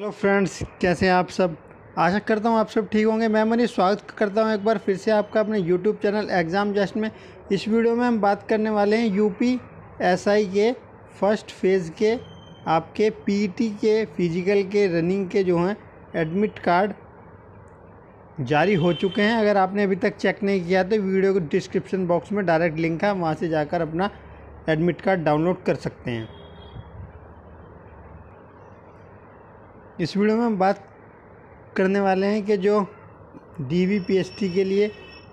hello friends कैसे हैं आप सब आशा करता हूं आप सब ठीक होंगे मैं मनी स्वागत करता हूं एक बार फिर से आपका अपने यूट्यूब चैनल एग्ज़ाम जस्ट में इस वीडियो में हम बात करने वाले हैं यूपी एसआई के फर्स्ट फेज़ के आपके पीटी e के फिजिकल के रनिंग के जो हैं एडमिट कार्ड जारी हो चुके हैं अगर आपने अभी तक चेक नहीं किया तो वीडियो को डिस्क्रिप्शन बॉक्स में डायरेक्ट लिंक है वहाँ से जाकर अपना एडमिट कार्ड डाउनलोड कर सकते हैं इस वीडियो में हम बात करने वाले हैं कि जो डी वी पी टी के लिए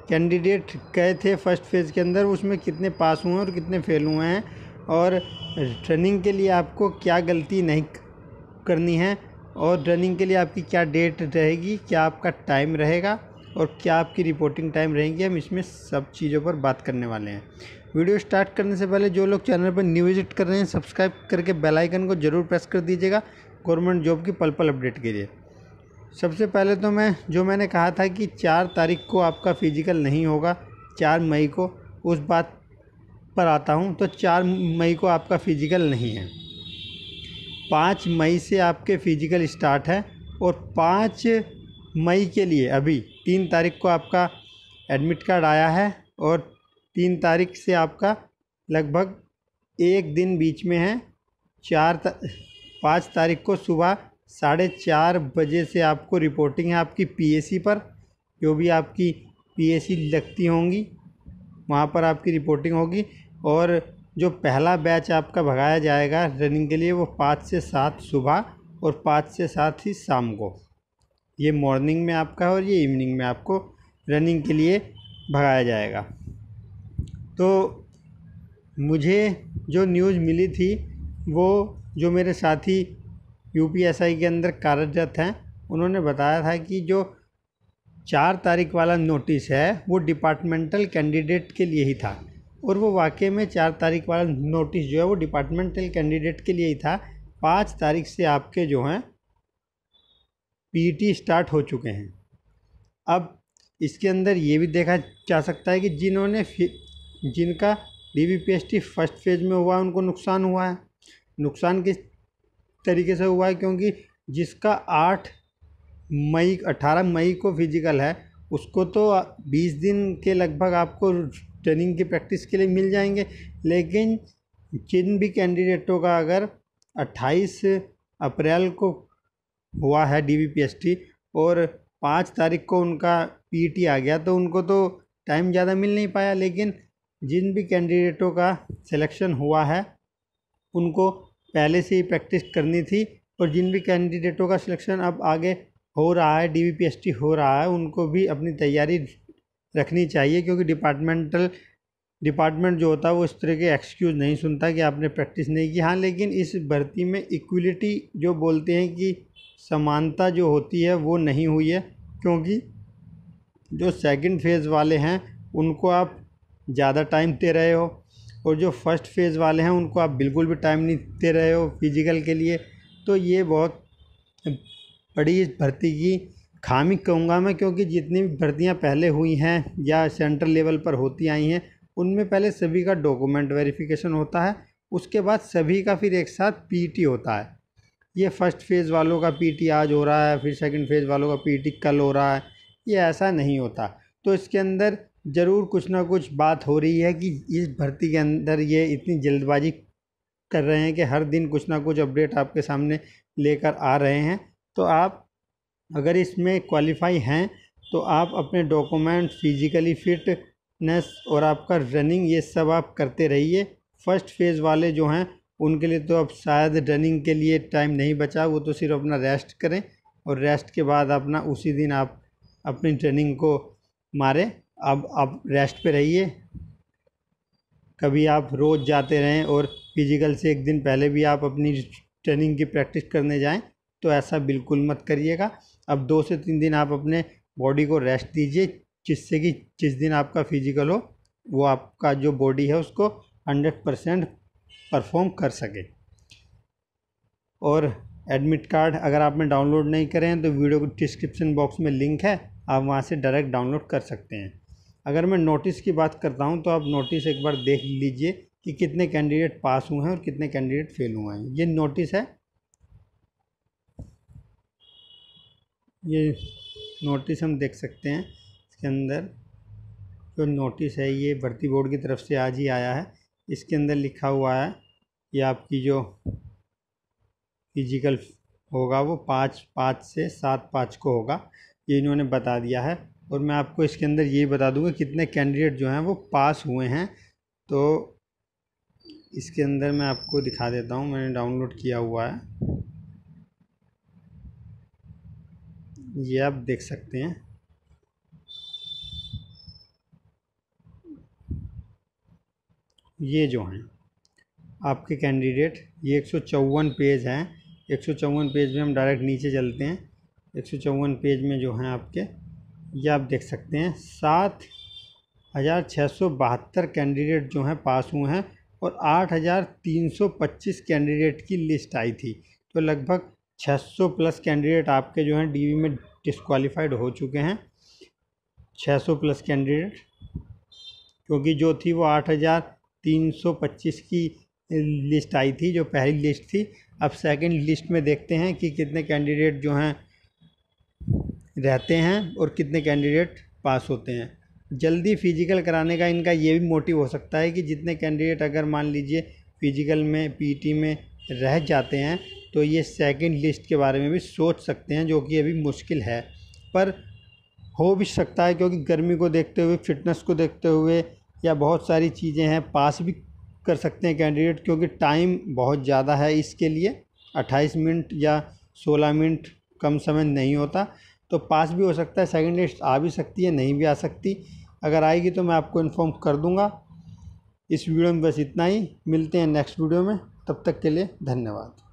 कैंडिडेट गए थे फर्स्ट फेज़ के अंदर उसमें कितने पास हुए हैं और कितने फेल हुए हैं और रनिंग के लिए आपको क्या गलती नहीं करनी है और रनिंग के लिए आपकी क्या डेट रहेगी क्या आपका टाइम रहेगा और क्या आपकी रिपोर्टिंग टाइम रहेगी हम इसमें सब चीज़ों पर बात करने वाले हैं वीडियो स्टार्ट करने से पहले जो लोग चैनल पर न्यू विजिट कर रहे हैं सब्सक्राइब करके बेल आइकन को ज़रूर प्रेस कर दीजिएगा गवर्नमेंट जॉब की पल पल अपडेट के लिए सबसे पहले तो मैं जो मैंने कहा था कि चार तारीख को आपका फ़िज़िकल नहीं होगा चार मई को उस बात पर आता हूँ तो चार मई को आपका फ़िज़िकल नहीं है पाँच मई से आपके फ़िज़िकल स्टार्ट है और पाँच मई के लिए अभी तीन तारीख को आपका एडमिट कार्ड आया है और तीन तारीख से आपका लगभग एक दिन बीच में है चार पाँच तारीख को सुबह साढ़े चार बजे से आपको रिपोर्टिंग है आपकी पीएसी पर जो भी आपकी पीएसी लगती होंगी वहाँ पर आपकी रिपोर्टिंग होगी और जो पहला बैच आपका भगाया जाएगा रनिंग के लिए वो पाँच से सात सुबह और पाँच से सात ही शाम को ये मॉर्निंग में आपका है और ये इवनिंग में आपको रनिंग के लिए भगाया जाएगा तो मुझे जो न्यूज़ मिली थी वो जो मेरे साथी यू पी एस आई के अंदर कार्यरत हैं उन्होंने बताया था कि जो चार तारीख वाला नोटिस है वो डिपार्टमेंटल कैंडिडेट के लिए ही था और वो वाकई में चार तारीख वाला नोटिस जो है वो डिपार्टमेंटल कैंडिडेट के लिए ही था पाँच तारीख से आपके जो हैं पीटी स्टार्ट e हो चुके हैं अब इसके अंदर ये भी देखा जा सकता है कि जिन्होंने जिनका D B P S T first phase में हुआ उनको नुकसान हुआ है नुकसान किस तरीके से हुआ है क्योंकि जिसका आठ मई अट्ठारह मई को फिजिकल है उसको तो बीस दिन के लगभग आपको ट्रेनिंग की प्रैक्टिस के लिए मिल जाएंगे लेकिन जिन भी कैंडिडेटों का अगर अट्ठाईस अप्रैल को हुआ है डी और पाँच तारीख को उनका पीटी e आ गया तो उनको तो टाइम ज़्यादा मिल नहीं पाया लेकिन जिन भी कैंडिडेटों का सिलेक्शन हुआ है उनको पहले से ही प्रैक्टिस करनी थी और जिन भी कैंडिडेटों का सिलेक्शन अब आगे हो रहा है डी हो रहा है उनको भी अपनी तैयारी रखनी चाहिए क्योंकि डिपार्टमेंटल डिपार्टमेंट जो होता है वो इस तरह के एक्सक्यूज़ नहीं सुनता कि आपने प्रैक्टिस नहीं की हाँ लेकिन इस भर्ती में इक्वलिटी जो बोलते हैं कि समानता जो होती है वो नहीं हुई है क्योंकि जो सेकंड फेज़ वाले हैं उनको आप ज़्यादा टाइम दे रहे हो और जो फर्स्ट फेज़ वाले हैं उनको आप बिल्कुल भी टाइम नहीं दे रहे हो फिजिकल के लिए तो ये बहुत बड़ी भर्ती की खामी कहूँगा मैं क्योंकि जितनी भी भर्तियाँ पहले हुई हैं या सेंट्रल लेवल पर होती आई हैं उनमें पहले सभी का डॉक्यूमेंट वेरिफिकेशन होता है उसके बाद सभी का फिर एक साथ पीटी होता है ये फर्स्ट फेज़ वालों का पीटी आज हो रहा है फिर सेकंड फेज़ वालों का पीटी कल हो रहा है ये ऐसा नहीं होता तो इसके अंदर ज़रूर कुछ ना कुछ बात हो रही है कि इस भर्ती के अंदर ये इतनी जल्दबाजी कर रहे हैं कि हर दिन कुछ ना कुछ अपडेट आपके सामने लेकर आ रहे हैं तो आप अगर इसमें क्वालिफाई हैं तो आप अपने डॉक्यूमेंट फिजिकली फिटनेस और आपका रनिंग ये सब आप करते रहिए फर्स्ट फेज़ वाले जो हैं उनके लिए तो अब शायद रनिंग के लिए टाइम नहीं बचा वो तो सिर्फ अपना रेस्ट करें और रेस्ट के बाद अपना उसी दिन आप अपनी ट्रेनिंग को मारें अब आप रेस्ट पे रहिए कभी आप रोज़ जाते रहें और फिजिकल से एक दिन पहले भी आप अपनी ट्रेनिंग की प्रैक्टिस करने जाएं तो ऐसा बिल्कुल मत करिएगा अब दो से तीन दिन आप अपने बॉडी को रेस्ट दीजिए जिससे कि जिस दिन आपका फिजिकल हो वो आपका जो बॉडी है उसको हंड्रेड परसेंट परफॉर्म कर सके और एडमिट कार्ड अगर आप में डाउनलोड नहीं करें तो वीडियो को डिस्क्रिप्शन बॉक्स में लिंक है आप वहाँ से डायरेक्ट डाउनलोड कर सकते हैं अगर मैं नोटिस की बात करता हूँ तो आप नोटिस एक बार देख लीजिए कि कितने कैंडिडेट पास हुए हैं और कितने कैंडिडेट फेल हुए हैं ये नोटिस है ये नोटिस हम देख सकते हैं इसके अंदर जो नोटिस है ये भर्ती बोर्ड की तरफ से आज ही आया है इसके अंदर लिखा हुआ है कि आपकी जो फिजिकल होगा वो पाँच पाँच से सात पाँच को होगा ये इन्होंने बता दिया है और मैं आपको इसके अंदर ये बता दूंगा कितने कैंडिडेट जो हैं वो पास हुए हैं तो इसके अंदर मैं आपको दिखा देता हूँ मैंने डाउनलोड किया हुआ है ये आप देख सकते हैं ये जो हैं आपके कैंडिडेट ये एक पेज हैं एक पेज में हम डायरेक्ट नीचे चलते हैं एक पेज में जो हैं आपके ये आप देख सकते हैं सात हज़ार छः सौ बहत्तर कैंडिडेट जो हैं पास हुए हैं और आठ हज़ार तीन सौ पच्चीस कैंडिडेट की लिस्ट आई थी तो लगभग छः सौ प्लस कैंडिडेट आपके जो हैं डीवी में डिसक्वालीफाइड हो चुके हैं छः सौ प्लस कैंडिडेट क्योंकि जो थी वो आठ हज़ार तीन सौ पच्चीस की लिस्ट आई थी जो पहली लिस्ट थी अब सेकंड लिस्ट में देखते हैं कि कितने कैंडिडेट जो हैं रहते हैं और कितने कैंडिडेट पास होते हैं जल्दी फ़िज़िकल कराने का इनका ये भी मोटिव हो सकता है कि जितने कैंडिडेट अगर मान लीजिए फ़िज़िकल में पीटी में रह जाते हैं तो ये सेकंड लिस्ट के बारे में भी सोच सकते हैं जो कि अभी मुश्किल है पर हो भी सकता है क्योंकि गर्मी को देखते हुए फिटनेस को देखते हुए या बहुत सारी चीज़ें हैं पास भी कर सकते हैं कैंडिडेट क्योंकि टाइम बहुत ज़्यादा है इसके लिए 28 मिनट या 16 मिनट कम समय नहीं होता तो पास भी हो सकता है सेकंड लिस्ट आ भी सकती है नहीं भी आ सकती अगर आएगी तो मैं आपको इन्फॉर्म कर दूंगा इस वीडियो में बस इतना ही मिलते हैं नेक्स्ट वीडियो में तब तक के लिए धन्यवाद